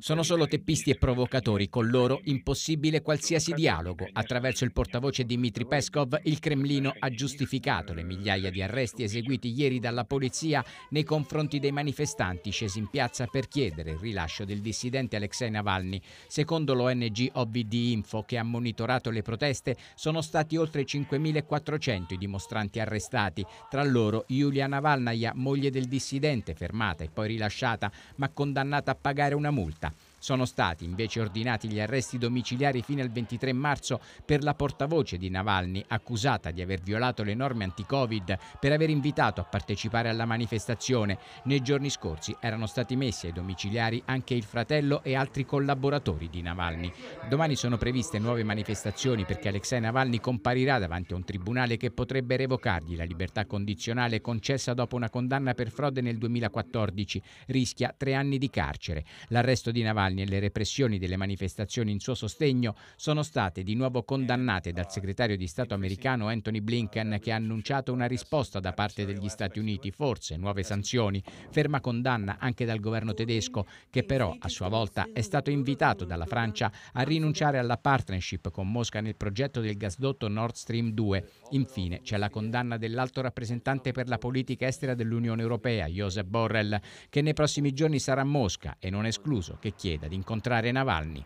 Sono solo teppisti e provocatori, con loro impossibile qualsiasi dialogo. Attraverso il portavoce Dmitry Peskov il Cremlino ha giustificato le migliaia di arresti eseguiti ieri dalla polizia nei confronti dei manifestanti scesi in piazza per chiedere il rilascio del dissidente Alexei Navalny. Secondo l'ONG OVD Info, che ha monitorato le proteste, sono stati oltre 5.400 i dimostranti arrestati, tra loro Yulia Navalnaya, moglie del dissidente, fermata e poi rilasciata, ma condannata a pagare una multa 있다. Sono stati invece ordinati gli arresti domiciliari fino al 23 marzo per la portavoce di Navalny, accusata di aver violato le norme anti-Covid per aver invitato a partecipare alla manifestazione. Nei giorni scorsi erano stati messi ai domiciliari anche il fratello e altri collaboratori di Navalny. Domani sono previste nuove manifestazioni perché Alexei Navalny comparirà davanti a un tribunale che potrebbe revocargli la libertà condizionale concessa dopo una condanna per frode nel 2014. Rischia tre anni di carcere. L'arresto di Navalny anni e le repressioni delle manifestazioni in suo sostegno sono state di nuovo condannate dal segretario di Stato americano Anthony Blinken che ha annunciato una risposta da parte degli Stati Uniti, forse nuove sanzioni, ferma condanna anche dal governo tedesco che però a sua volta è stato invitato dalla Francia a rinunciare alla partnership con Mosca nel progetto del gasdotto Nord Stream 2. Infine c'è la condanna dell'alto rappresentante per la politica estera dell'Unione Europea, Josep Borrell, che nei prossimi giorni sarà a Mosca e non escluso che chieda Greda di incontrare Navalny